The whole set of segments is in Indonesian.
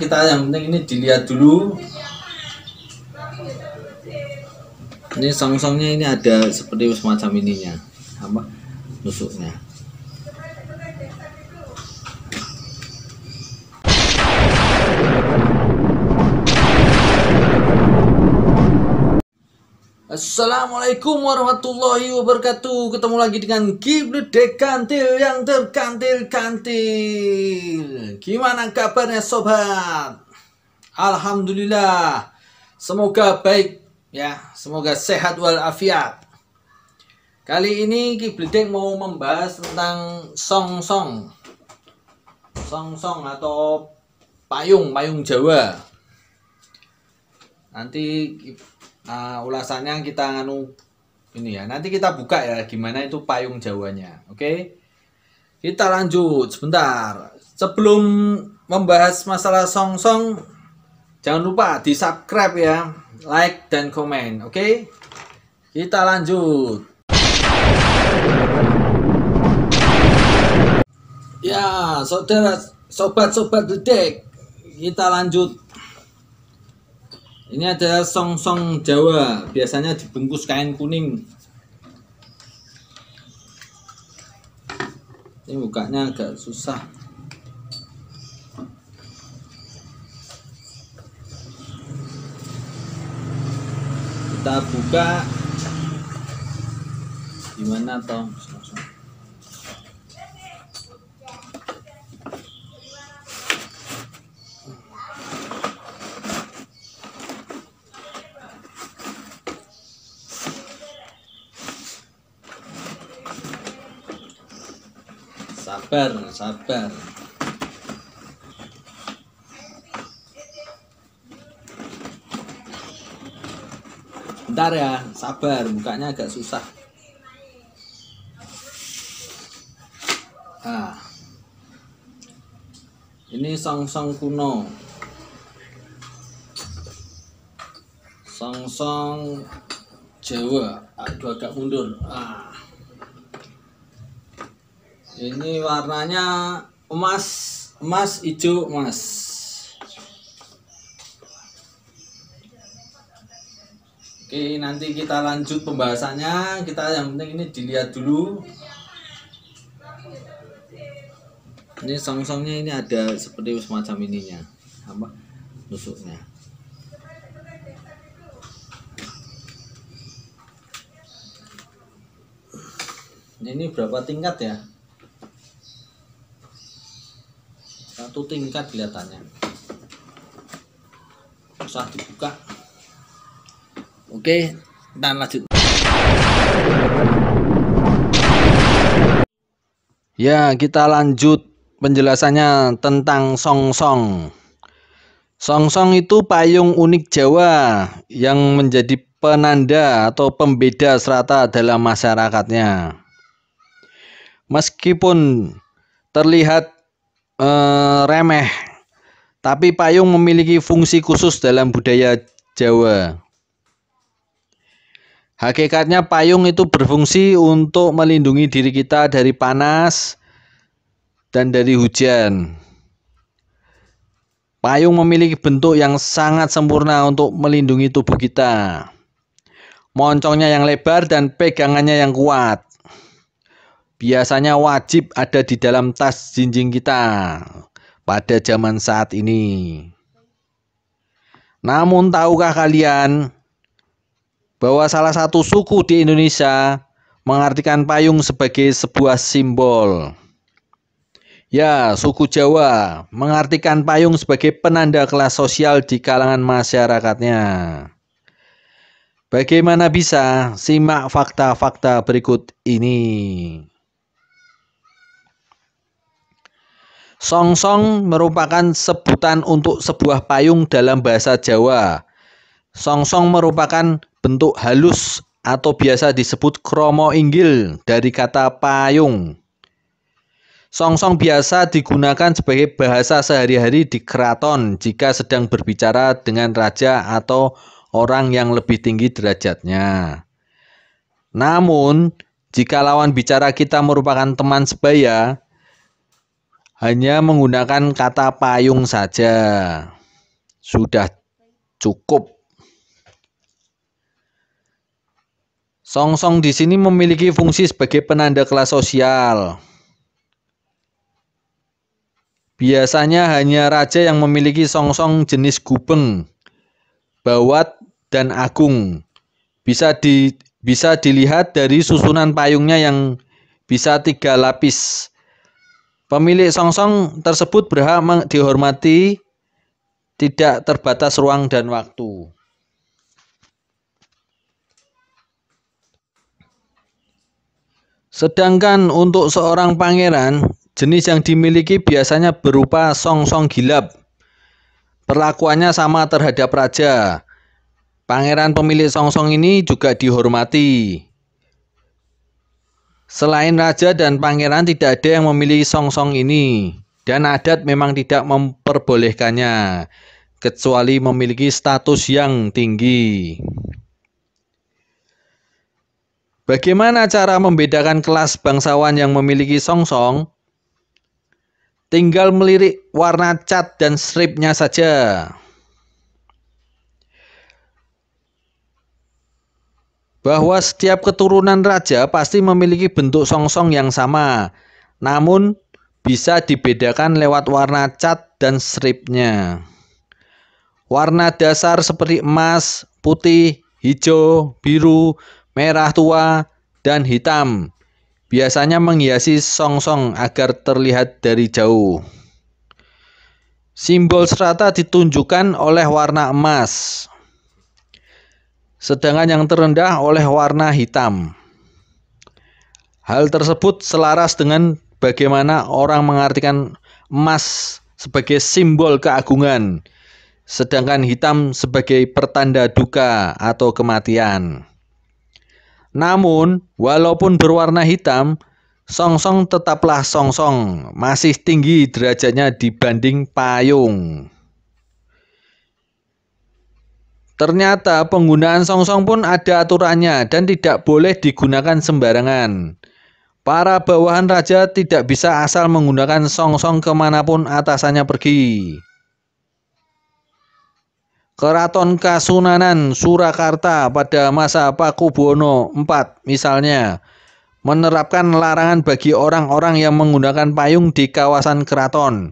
kita yang penting ini dilihat dulu ini songsongnya ini ada seperti semacam ininya apa nusuknya Assalamualaikum warahmatullahi wabarakatuh Ketemu lagi dengan Giblet Dekantil yang terkantil-kantil Gimana kabarnya sobat? Alhamdulillah Semoga baik ya Semoga sehat walafiat Kali ini Dek mau membahas tentang song-song Song-song atau payung, payung Jawa Nanti uh, ulasannya kita nganu ini ya. Nanti kita buka ya gimana itu payung Jawanya. Oke. Okay? Kita lanjut sebentar. Sebelum membahas masalah song-song jangan lupa di-subscribe ya, like dan komen. Oke. Okay? Kita lanjut. Ya, saudara sobat-sobat dedek, kita lanjut ini adalah song-song Jawa, biasanya dibungkus kain kuning. Ini bukanya agak susah. Kita buka gimana toh? sabar sabar bentar ya sabar bukanya agak susah nah ini song-song kuno song-song Jawa aduh agak mundur ah ini warnanya emas, emas hijau emas. Oke, nanti kita lanjut pembahasannya. Kita yang penting ini dilihat dulu. Ini song-songnya ini ada seperti semacam ininya, apa nusuknya. Ini berapa tingkat ya? satu tingkat kelihatannya usah dibuka oke dan lanjut ya kita lanjut penjelasannya tentang song song. Song song itu payung unik Jawa yang menjadi penanda atau pembeda serata dalam masyarakatnya meskipun terlihat eh, remeh, tapi payung memiliki fungsi khusus dalam budaya Jawa. Hakikatnya payung itu berfungsi untuk melindungi diri kita dari panas dan dari hujan. Payung memiliki bentuk yang sangat sempurna untuk melindungi tubuh kita. Moncongnya yang lebar dan pegangannya yang kuat biasanya wajib ada di dalam tas jinjing kita pada zaman saat ini. Namun tahukah kalian bahwa salah satu suku di Indonesia mengartikan payung sebagai sebuah simbol. Ya, suku Jawa mengartikan payung sebagai penanda kelas sosial di kalangan masyarakatnya. Bagaimana bisa? Simak fakta-fakta berikut ini. Songsong merupakan sebutan untuk sebuah payung dalam bahasa Jawa. Songsong merupakan bentuk halus atau biasa disebut kromo inggil dari kata payung. Songsong biasa digunakan sebagai bahasa sehari-hari di keraton jika sedang berbicara dengan raja atau orang yang lebih tinggi derajatnya. Namun, jika lawan bicara kita merupakan teman sebaya, hanya menggunakan kata payung saja sudah cukup. Songsong -song di sini memiliki fungsi sebagai penanda kelas sosial. Biasanya hanya raja yang memiliki songsong -song jenis gubeng, bawat, dan agung. Bisa di bisa dilihat dari susunan payungnya yang bisa tiga lapis Pemilik songsong tersebut berhak dihormati tidak terbatas ruang dan waktu. Sedangkan untuk seorang pangeran, jenis yang dimiliki biasanya berupa songsong song gilap. Perlakuannya sama terhadap raja. Pangeran pemilik songsong song ini juga dihormati. Selain raja dan pangeran tidak ada yang memilih song-song ini dan adat memang tidak memperbolehkannya kecuali memiliki status yang tinggi. Bagaimana cara membedakan kelas bangsawan yang memiliki song-song? Tinggal melirik warna cat dan stripnya saja. bahwa setiap keturunan raja pasti memiliki bentuk songsong yang sama, namun bisa dibedakan lewat warna cat dan stripnya. Warna dasar seperti emas, putih, hijau, biru, merah tua, dan hitam biasanya menghiasi songsong agar terlihat dari jauh. Simbol serata ditunjukkan oleh warna emas sedangkan yang terendah oleh warna hitam. Hal tersebut selaras dengan bagaimana orang mengartikan emas sebagai simbol keagungan, sedangkan hitam sebagai pertanda duka atau kematian. Namun, walaupun berwarna hitam, song song tetaplah song song masih tinggi derajatnya dibanding payung. Ternyata penggunaan songsong pun ada aturannya dan tidak boleh digunakan sembarangan. Para bawahan raja tidak bisa asal menggunakan songsong kemanapun atasannya pergi. Keraton Kasunanan Surakarta pada masa Pakubuwono IV misalnya menerapkan larangan bagi orang-orang yang menggunakan payung di kawasan keraton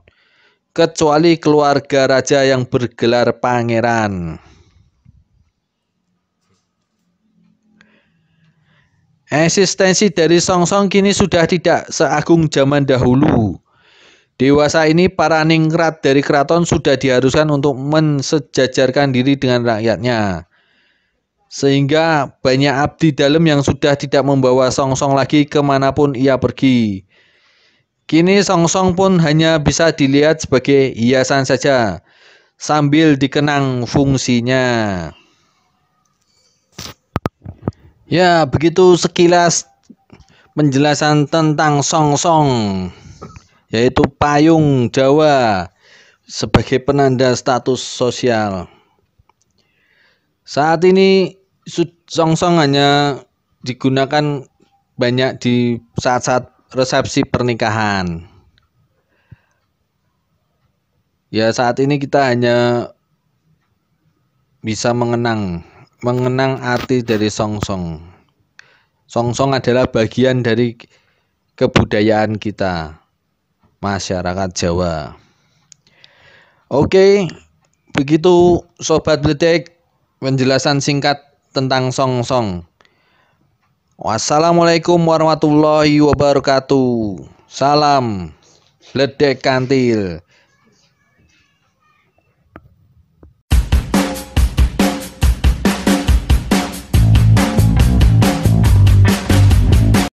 kecuali keluarga raja yang bergelar pangeran. Eksistensi dari song -song kini sudah tidak seagung zaman dahulu. Dewasa ini para ningrat dari keraton sudah diharuskan untuk mensejajarkan diri dengan rakyatnya. Sehingga banyak abdi dalam yang sudah tidak membawa song -song lagi kemanapun ia pergi. Kini song -song pun hanya bisa dilihat sebagai hiasan saja sambil dikenang fungsinya. Ya, begitu sekilas penjelasan tentang song song yaitu payung Jawa sebagai penanda status sosial. Saat ini song song hanya digunakan banyak di saat-saat resepsi pernikahan. Ya, saat ini kita hanya bisa mengenang mengenang arti dari songsong. Songsong adalah bagian dari kebudayaan kita, masyarakat Jawa. Oke, begitu sobat bledek penjelasan singkat tentang songsong. Wassalamualaikum warahmatullahi wabarakatuh. Salam bledek kantil.